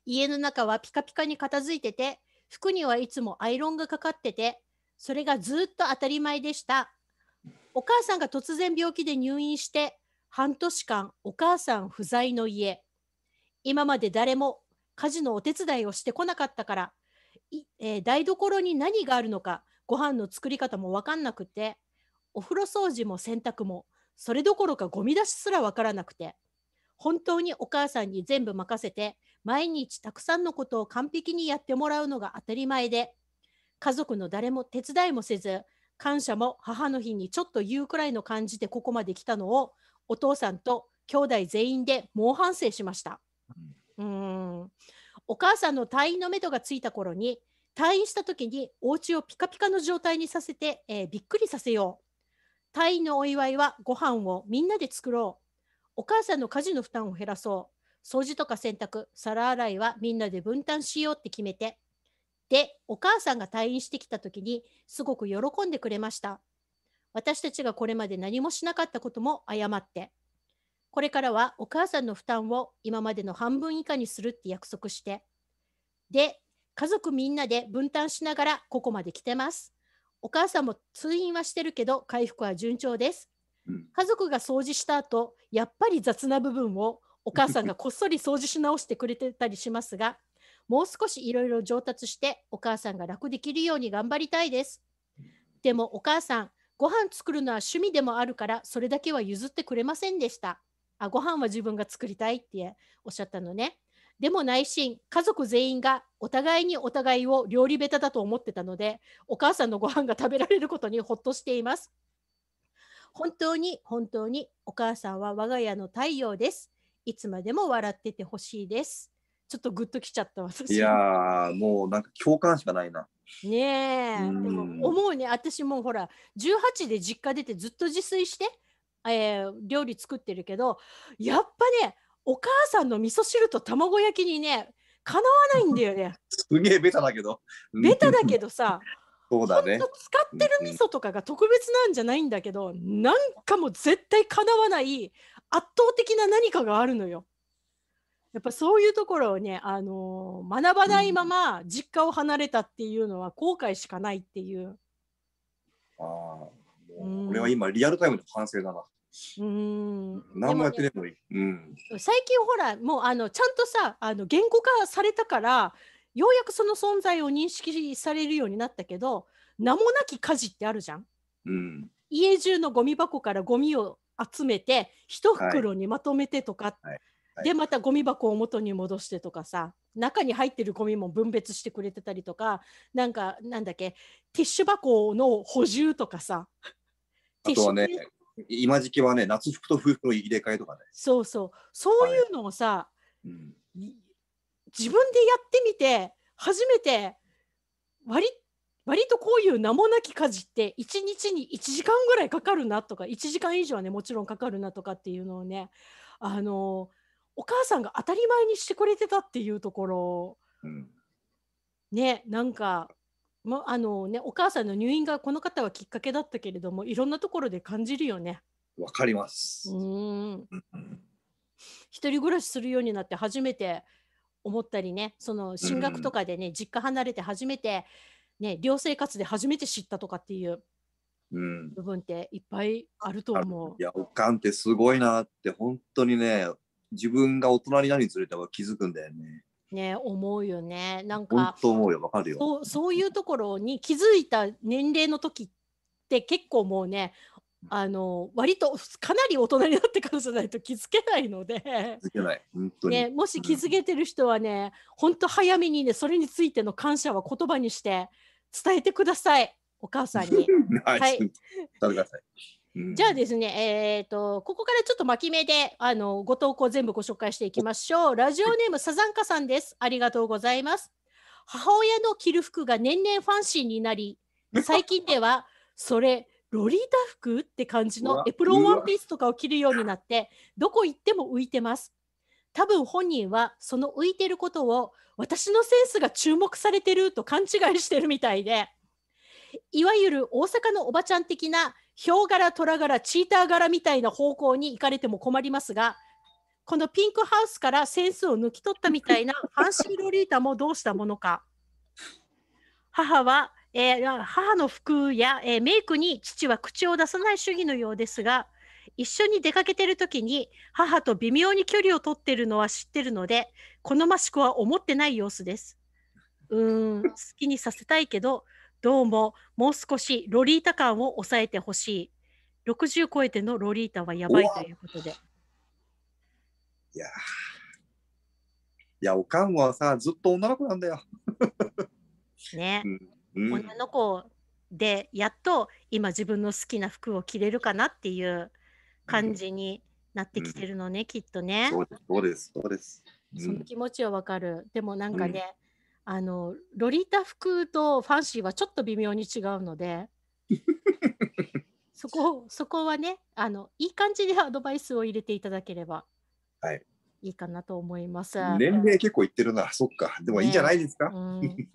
家の中はピカピカに片付いてて、服にはいつもアイロンがかかってて、それがずっと当たり前でした。お母さんが突然病気で入院して半年間お母さん不在の家今まで誰も家事のお手伝いをしてこなかったからえー、台所に何があるのかご飯の作り方も分かんなくてお風呂掃除も洗濯もそれどころかゴミ出しすら分からなくて本当にお母さんに全部任せて毎日たくさんのことを完璧にやってもらうのが当たり前で家族の誰も手伝いもせず感謝も母の日にちょっと言うくらいの感じでここまで来たのをお父さんと兄弟全員で猛反省しました。うんお母さんの退院のめどがついた頃に退院した時にお家をピカピカの状態にさせて、えー、びっくりさせよう退院のお祝いはご飯をみんなで作ろうお母さんの家事の負担を減らそう掃除とか洗濯皿洗いはみんなで分担しようって決めてでお母さんが退院してきた時にすごく喜んでくれました。私たちがこれまで何もしなかったことも謝って。これからはお母さんの負担を今までの半分以下にするって約束して。で、家族みんなで分担しながらここまで来てます。お母さんも通院はしてるけど回復は順調です。家族が掃除した後やっぱり雑な部分をお母さんがこっそり掃除し直してくれてたりしますがもう少しいろいろ上達してお母さんが楽できるように頑張りたいです。でもお母さん、ご飯作るのは趣味でもあるからそれだけは譲ってくれませんでした。あご飯は自分が作りたいっておっしゃったのね。でも内心、家族全員がお互いにお互いを料理下手だと思ってたので、お母さんのご飯が食べられることにほっとしています。本当に本当にお母さんは我が家の太陽です。いつまでも笑っててほしいです。ちょっとグッときちゃった私いやもうなんか共感しかないなねえ、うん、でも思うね私もほら18で実家出てずっと自炊して、えー、料理作ってるけどやっぱねお母さんの味噌汁と卵焼きにねかなわないんだよね [laughs] すげえベタだけどベタだけどさ [laughs] そうだね。使ってる味噌とかが特別なんじゃないんだけど、うん、なんかもう絶対かなわない圧倒的な何かがあるのよ。やっぱそういうところをね、あのー、学ばないまま実家を離れたっていうのは後悔しかないっていう。ああ、もうこれは今リアルタイムの反省だな。うん。何もやってねいのに。うん。最近ほら、もうあのちゃんとさ、あの言語化されたから、ようやくその存在を認識されるようになったけど、名もなき家事ってあるじゃん。うん。家中のゴミ箱からゴミを集めて一袋にまとめてとか、はいはいでまたゴミ箱を元に戻してとかさ中に入ってるゴミも分別してくれてたりとかなんかなんだっけティッシュ箱の補充とかさあとはね今時期はね夏服と冬服の入れ替えとかねそうそうそういうのをさ、はい自分でやってみて初めて割割とこういう名もなき家事って1日に1時間ぐらいかかるなとか1時間以上はねもちろんかかるなとかっていうのをねあのーお母さんが当たり前にしてくれてたっていうところ、うん、ねなんか、まあのね、お母さんの入院がこの方はきっかけだったけれどもいろんなところで感じるよね。わかります。うん一人暮らしするようになって初めて思ったりねその進学とかでね、うん、実家離れて初めて、ね、寮生活で初めて知ったとかっていう部分っていっぱいあると思う。いやおかんってすごいなって本当にね自分が大人になるにつれては気づくんだよね。ね思うよねなんか思うよわかるよそうそういうところに気づいた年齢の時って結構もうねあの割とかなり大人になってからじゃないと気づけないので気づけない本当に、ね、もし気づけてる人はね、本当早めにねそれについての感謝は言葉にして伝えてくださいお母さんに。は [laughs] い、はい、伝えてくださいじゃあですね、えーとここからちょっと巻き目であのご投稿全部ご紹介していきましょう。ラジオネームサザンカさんです。ありがとうございます。母親の着る服が年々ファンシーになり、[laughs] 最近ではそれロリータ服って感じのエプロンワンピースとかを着るようになって、どこ行っても浮いてます。多分本人はその浮いてることを私のセンスが注目されてると勘違いしてるみたいで、いわゆる大阪のおばちゃん的なヒョウ柄、虎柄、チーター柄みたいな方向に行かれても困りますが、このピンクハウスからセンスを抜き取ったみたいな阪 [laughs] 神ロリータもどうしたものか。母は、えー、母の服や、えー、メイクに父は口を出さない主義のようですが、一緒に出かけてる時に母と微妙に距離を取ってるのは知ってるので好ましくは思ってない様子です。うーん好きにさせたいけどどうも、もう少しロリータ感を抑えてほしい。60超えてのロリータはやばいということで。いやいや、おかんはさ、ずっと女の子なんだよ。[laughs] ね、うん女の子で、やっと今自分の好きな服を着れるかなっていう感じになってきてるのね、うん、きっとね。そうです、そうです。その気持ちはわかる。でもなんかね、あのロリータ服とファンシーはちょっと微妙に違うので [laughs] そこそこはねあのいい感じでアドバイスを入れていただければ、はい、いいかなと思います。年齢結構いってるな、そっか、でもいいじゃないですか。ね、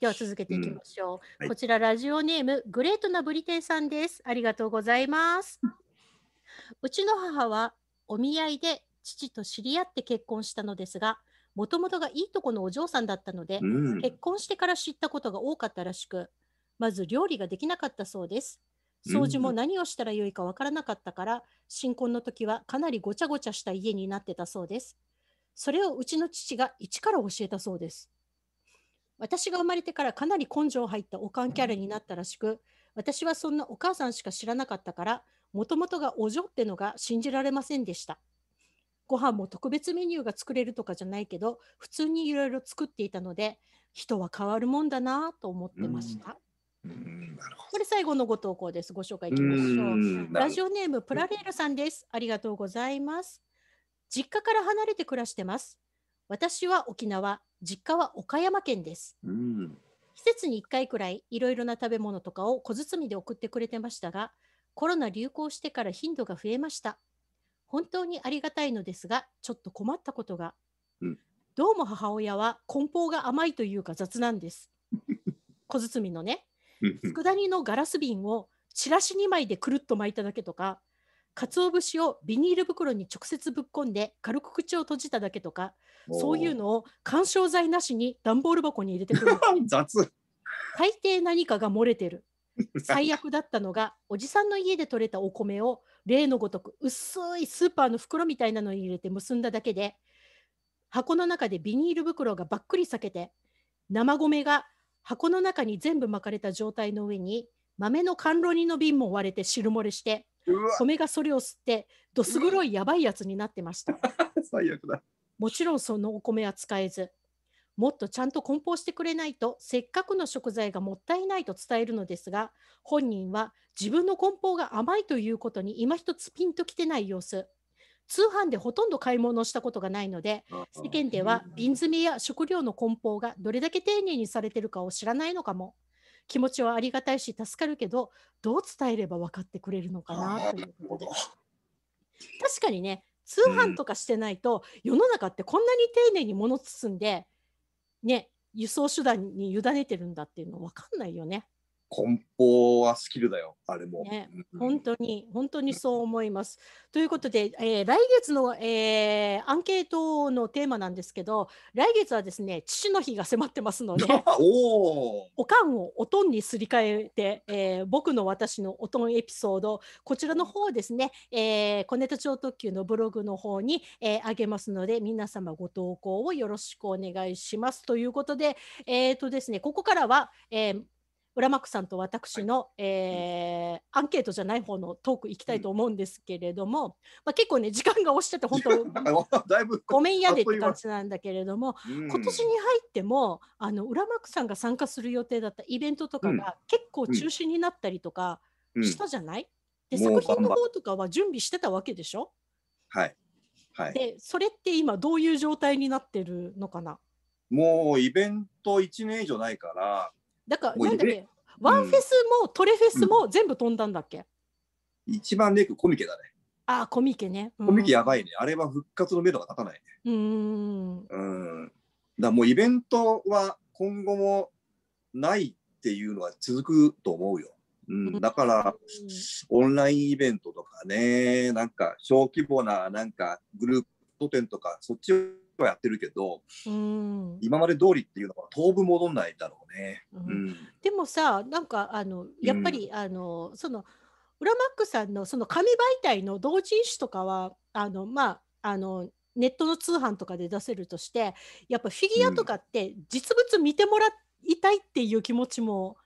では続けていきましょう。うんこちらラジオネーム、グレートなブリテンさんです。ありがとうございます。うちの母はお見合いで父と知り合って結婚したのですが、もともとがいいとこのお嬢さんだったので、うん、結婚してから知ったことが多かったらしく、まず料理ができなかったそうです。掃除も何をしたらよいかわからなかったから、新婚の時はかなりごちゃごちゃした家になってたそうです。それをうちの父が一から教えたそうです。私が生まれてからかなり根性入ったおかんキャラになったらしく、私はそんなお母さんしか知らなかったから、もともとがお嬢ってのが信じられませんでした。ご飯も特別メニューが作れるとかじゃないけど普通にいろいろ作っていたので人は変わるもんだなと思ってました。これ最後のご投稿です。ご紹介いきましょう。ラジオネームプラレールさんです。ありがとうございます。実家から離れて暮らしてます。私は沖縄、実家は岡山県です。季節に1回くらいいろいろな食べ物とかを小包で送ってくれてましたが、コロナ流行してから頻度が増えました。本当にありがたいのですがちょっと困ったことが、うん、どうも母親は梱包が甘いというか雑なんです [laughs] 小包のね佃煮のガラス瓶をチラシ2枚でくるっと巻いただけとか鰹節をビニール袋に直接ぶっ込んで軽く口を閉じただけとかそういうのを緩衝材なしに段ボール箱に入れてくる [laughs] 雑大抵何かが漏れてる最 [laughs] 悪だったのがおじさんの家で採れたお米を例のごとく薄いスーパーの袋みたいなのに入れて結んだだけで箱の中でビニール袋がばっくり裂けて生米が箱の中に全部巻かれた状態の上に豆の甘露煮の瓶も割れて汁漏れして米がそれを吸ってどす黒いやばいやつになってました [laughs] 最悪だもちろんそのお米は使えずもっとちゃんと梱包してくれないとせっかくの食材がもったいないと伝えるのですが本人は自分の梱包が甘いということに今一つピンときてない様子通販でほとんど買い物をしたことがないので世間では瓶詰めや食料の梱包がどれだけ丁寧にされてるかを知らないのかも気持ちはありがたいし助かるけどどう伝えれば分かってくれるのかなということで確かにね通販とかしてないと、世の中ってこんなに丁寧に物包んでね、輸送手段に委ねてるんだっていうの分かんないよね。梱包はスキルだよ、あれも。ね、本当に、本当にそう思います。ということで、えー、来月の、えー、アンケートのテーマなんですけど、来月はですね、父の日が迫ってますので、[laughs] おおかんをおとんにすり替えて、えー、僕の私のおとんエピソード、こちらの方ですね、えー、小ネタ超特急のブログの方に、えー、あげますので、皆様ご投稿をよろしくお願いします。ということで、えっ、ー、とですね、ここからは、えー浦幕さんと私の、はい、えー、アンケートじゃない方のトーク行きたいと思うんですけれども、うん、まあ、結構ね時間が押しちて本当だいぶ [laughs] ごめんやでって感じなんだけれども、うん、今年に入ってもあの浦幕さんが参加する予定だったイベントとかが結構中止になったりとかしたじゃない、で作品の方とかは準備してたわけでしょはい、はい、でそれって今どういう状態になってるのかなもうイベント1年以上ないからだから、なんだっけ、ワンフェスもトレフェスも全部飛んだんだっけ、一番ネックコミケだね。ああ、コミケね。うん、コミケやばいね。あれは復活の目処が立たないね。うん。うん。だもうイベントは今後もないっていうのは続くと思うよ。うん、だから、オンラインイベントとかね、なんか小規模ななんかグループ拠点とか、そっちはやってるけど、うん、今まで通りっていうのは当分戻んないだろうね。うんでもさなんかあのやっぱり、あのそのウラマックさんのその紙媒体の同人誌とかはあのまああのネットの通販とかで出せるとしてやっぱフィギュアとかって実物見てもらいたいっていう気持ちも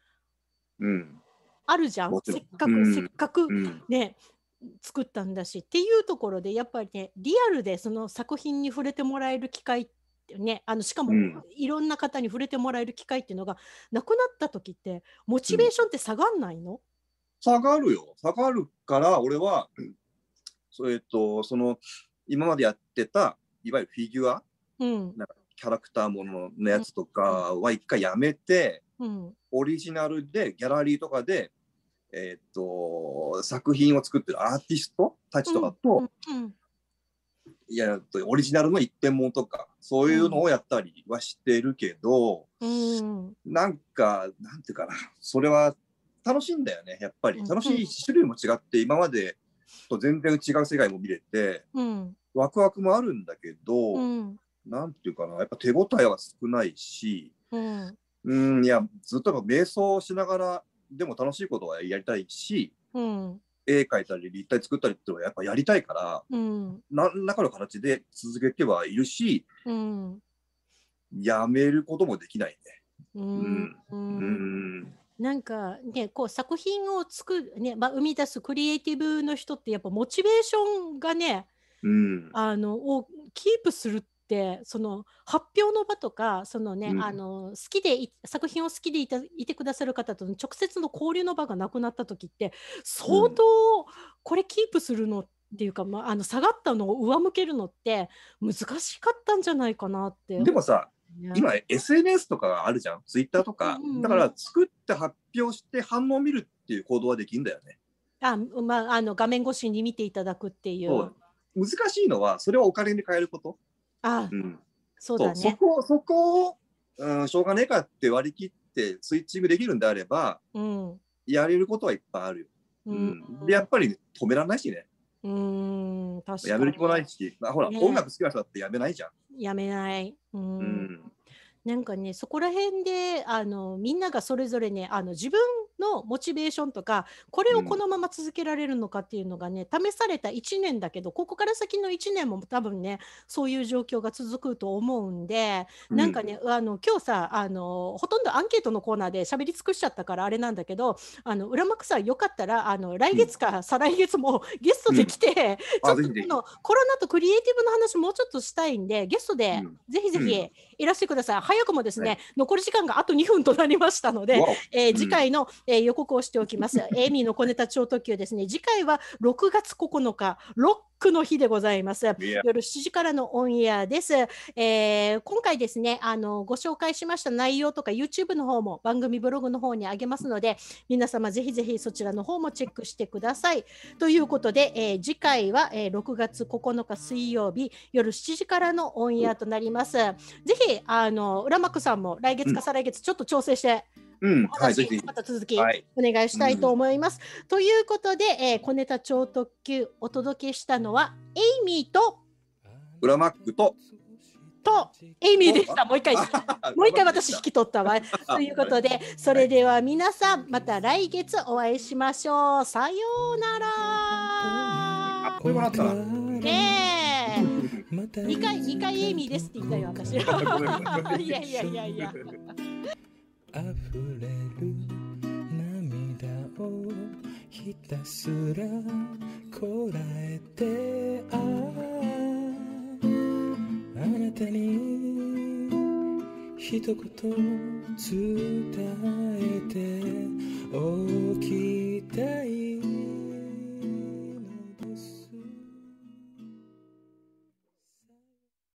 あるじゃん、うん、せっかく、うん、せっかく、うん、ね作ったんだしっていうところでやっぱりねリアルでその作品に触れてもらえる機会ってねあのしかもいろんな方に触れてもらえる機会っていうのがなくなった時ってモチベーションって下がんないの、うん、下がるよ下がるから俺は [clears throat] それとその今までやってたいわゆるフィギュア、うん、なんかキャラクターもののやつとかは一回やめて、うん、オリジナルでギャラリーとかでえー、っと作品を作ってるアーティストたちとかと、いやオリジナルの一点物とかそういうのをやったりはしてるけど、うん、なんかなんていうかなそれは楽しいんだよねやっぱり楽しい種類も違って今までと全然違う世界も見れて、うん、ワクワクもあるんだけど、うん、なんていうかなやっぱ手応えは少ないし、うん、うんいやずっと瞑想しながらでも楽しいことはやりたいし、うん、絵描いたり立体作ったりってのはやっぱやりたいから、うん、何らかの形で続けてはいるし、うん、やめることもできないね。うん、なんかねこう作品を作る、ねまあ、生み出すクリエイティブの人ってやっぱモチベーションがね、うん、あのをキープするってその発表の場とかそのね、うん、あの好きで作品を好きでいたいてくださる方との直接の交流の場がなくなった時って相当これキープするのっていうか、うん、まあ、あの下がったのを上向けるのって難しかったんじゃないかなって。でもさ今 SNS とかがあるじゃんツイッターとか、だから作って発表して反応を見るっていう行動はできるんだよね。あまあ、あの画面越しに見ていただくっていう。難しいのはそれはお金に変えること。あうん、そうだねそこそこを、うん、しょうがねえかって割り切ってスイッチングできるんであれば、うん、やれることはいっぱいあるよ。うん、うん、でやっぱり止められないしね。うん確かにやめる気もないし、まあ、ほら、ね、音楽好きな人だってやめないじゃん。やめない。うん、うんなんかねそこら辺であのみんながそれぞれねあの自分のモチベーションとかこれをこのまま続けられるのかっていうのがね、うん、試された1年だけどここから先の1年も多分ねそういう状況が続くと思うんで、うん、なんかねあの今日さあのほとんどアンケートのコーナーで喋り尽くしちゃったからあれなんだけどあの裏幕さんよかったらあの来月か再来月も [laughs] ゲストで来て、うん、[laughs] ちょっとこのコロナとクリエイティブの話もうちょっとしたいんでゲストでぜひぜひいらしてください。早くもですね、はい、残り時間があと2分となりましたので、えー、次回のえー、予告をしておきます。[laughs] エイミーの小ネタ超特急ですね。次回は6月9日、ロックの日でございます。夜7時からのオンエアです。えー、今回ですね、あの、ご紹介しました内容とか YouTube の方も番組ブログの方にあげますので、皆様ぜひぜひそちらの方もチェックしてください。ということで、えー、次回は、えー、6月9日水曜日夜7時からのオンエアとなります。ぜひ、あの、浦幕さんも来月か再来月ちょっと調整して、うんうん、はい、ぜひまた続きお願いしたいと思います。はいうん、ということで、えー、小ネタ超特急お届けしたのはエイミーとウラマックととエイミーでした。もう一回、[laughs] もう一回私引き取ったわ。[laughs] ということで、それでは皆さん、また来月お会いしましょう。さようなら。あ、こもらったねえ。[laughs] 二回、二回エイミーですって言ったよ、私。いやいやいやいや。溢れる涙をひたすらこらえてああなたに一言伝えておきたい